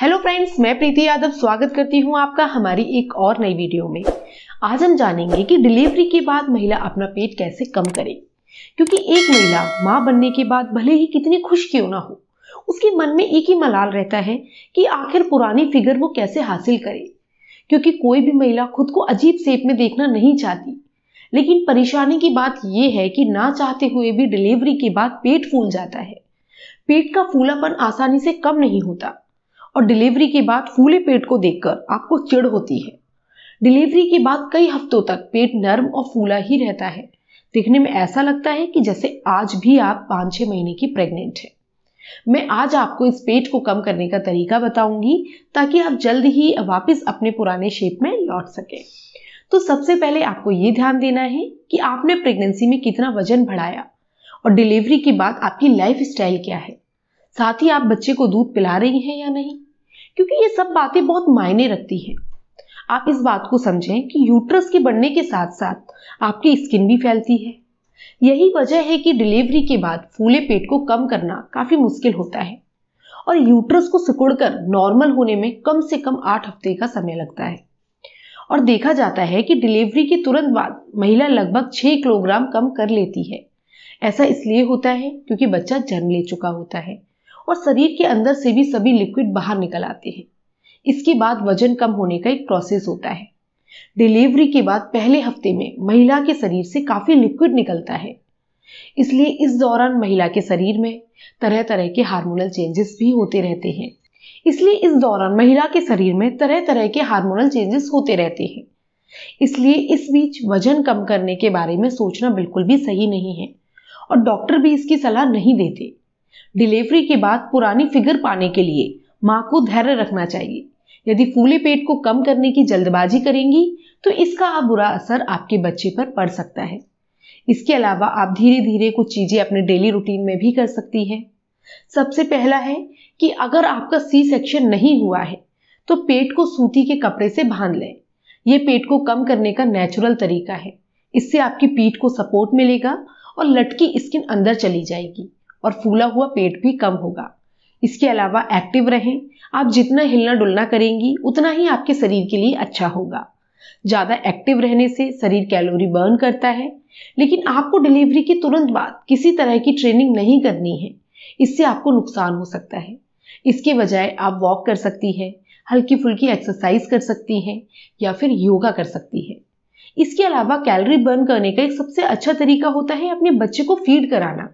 hello friends मैं प्रीति यादव स्वागत करती हूं आपका हमारी एक और नई वीडियो में आज हम जानेंगे कि डिलीवरी के बाद महिला अपना पेट कैसे कम करे क्योंकि एक महिला माँ बनने के बाद भले ही कितनी खुश क्यों ना हो उसके मन में एक ही मलाल रहता है कि आखिर पुरानी फिगर वो कैसे हासिल करे क्योंकि कोई भी महिला खुद को अजीब सेप में देखना नहीं चाहती लेकिन परेशानी की बात यह है कि ना चाहते हुए भी डिलीवरी के बाद पेट फूल जाता है पेट का फूलापन आसानी से कम नहीं होता और डिलीवरी के बाद फूले पेट को देखकर आपको चिड़ होती है डिलीवरी के बाद कई हफ्तों तक पेट नर्म और फूला ही रहता है दिखने में ऐसा लगता है कि जैसे आज भी आप पाँच छः महीने की प्रेग्नेंट हैं मैं आज आपको इस पेट को कम करने का तरीका बताऊंगी ताकि आप जल्द ही वापस अपने पुराने शेप में लौट सकें तो सबसे पहले आपको ये ध्यान देना है कि आपने प्रेगनेंसी में कितना वजन बढ़ाया और डिलीवरी के बाद आपकी लाइफ स्टाइल क्या है साथ ही आप बच्चे को दूध पिला रही हैं या नहीं क्योंकि ये सब बातें बहुत मायने रखती हैं आप इस बात को समझें कि यूट्रस के बढ़ने के साथ साथ आपकी स्किन भी फैलती है यही वजह है कि डिलीवरी के बाद फूले पेट को कम करना काफ़ी मुश्किल होता है और यूट्रस को सिकुड़कर नॉर्मल होने में कम से कम आठ हफ्ते का समय लगता है और देखा जाता है कि डिलीवरी के तुरंत बाद महिला लगभग छह किलोग्राम कम कर लेती है ऐसा इसलिए होता है क्योंकि बच्चा जन्म ले चुका होता है और शरीर के अंदर से भी सभी लिक्विड बाहर निकल आते हैं इसके बाद वजन कम होने का एक प्रोसेस होता है डिलीवरी के बाद पहले हफ्ते में महिला के शरीर से काफ़ी लिक्विड निकलता है इसलिए इस दौरान महिला के शरीर में तरह तरह के हार्मोनल चेंजेस भी होते रहते हैं इसलिए इस दौरान महिला के शरीर में तरह तरह के हार्मोनल चेंजेस होते रहते हैं इसलिए इस बीच वजन कम करने के बारे में सोचना बिल्कुल भी सही नहीं है और डॉक्टर भी इसकी सलाह नहीं देते डिलीवरी के बाद पुरानी फिगर पाने के लिए माँ को धैर्य रखना चाहिए यदि फूले पेट को कम करने की जल्दबाजी करेंगी तो इसका बुरा असर आपके बच्चे पर पड़ सकता है इसके अलावा आप धीरे धीरे कुछ चीज़ें अपने डेली रूटीन में भी कर सकती हैं सबसे पहला है कि अगर आपका सी सेक्शन नहीं हुआ है तो पेट को सूती के कपड़े से बांध लें यह पेट को कम करने का नेचुरल तरीका है इससे आपकी पीठ को सपोर्ट मिलेगा और लटकी स्किन अंदर चली जाएगी और फूला हुआ पेट भी कम होगा इसके अलावा एक्टिव रहें आप जितना हिलना डुलना करेंगी उतना ही आपके शरीर के लिए अच्छा होगा ज़्यादा एक्टिव रहने से शरीर कैलोरी बर्न करता है लेकिन आपको डिलीवरी के तुरंत बाद किसी तरह की ट्रेनिंग नहीं करनी है इससे आपको नुकसान हो सकता है इसके बजाय आप वॉक कर सकती हैं हल्की फुल्की एक्सरसाइज कर सकती हैं या फिर योगा कर सकती हैं इसके अलावा कैलोरी बर्न करने का एक सबसे अच्छा तरीका होता है अपने बच्चे को फीड कराना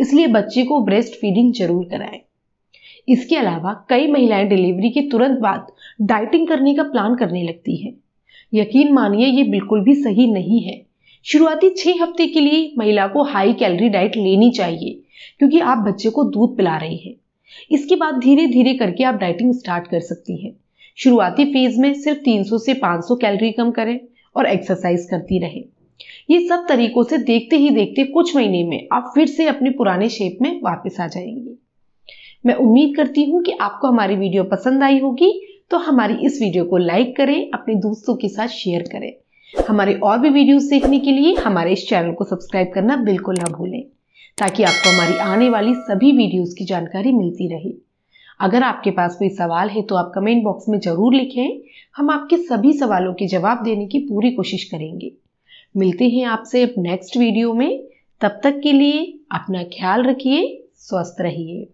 इसलिए बच्चे को ब्रेस्ट फीडिंग जरूर कराएं इसके अलावा कई महिलाएं डिलीवरी के तुरंत बाद डाइटिंग करने का प्लान करने लगती हैं यकीन मानिए ये बिल्कुल भी सही नहीं है शुरुआती छह हफ्ते के लिए महिला को हाई कैलोरी डाइट लेनी चाहिए क्योंकि आप बच्चे को दूध पिला रही हैं इसके बाद धीरे धीरे करके आप डाइटिंग स्टार्ट कर सकती हैं शुरुआती फेज में सिर्फ 300 से 500 कैलोरी कम करें और एक्सरसाइज करती रहें ये सब तरीकों से देखते ही देखते कुछ महीने में आप फिर से अपने पुराने शेप में वापस आ जाएंगे मैं उम्मीद करती हूँ कि आपको हमारी वीडियो पसंद आई होगी तो हमारी इस वीडियो को लाइक करें अपने दोस्तों के साथ शेयर करें हमारे और भी वीडियोस देखने के लिए हमारे इस चैनल को सब्सक्राइब करना बिल्कुल ना भूलें ताकि आपको हमारी आने वाली सभी वीडियोस की जानकारी मिलती रहे अगर आपके पास कोई सवाल है तो आप कमेंट बॉक्स में ज़रूर लिखें हम आपके सभी सवालों के जवाब देने की पूरी कोशिश करेंगे मिलते हैं आपसे नेक्स्ट वीडियो में तब तक के लिए अपना ख्याल रखिए स्वस्थ रहिए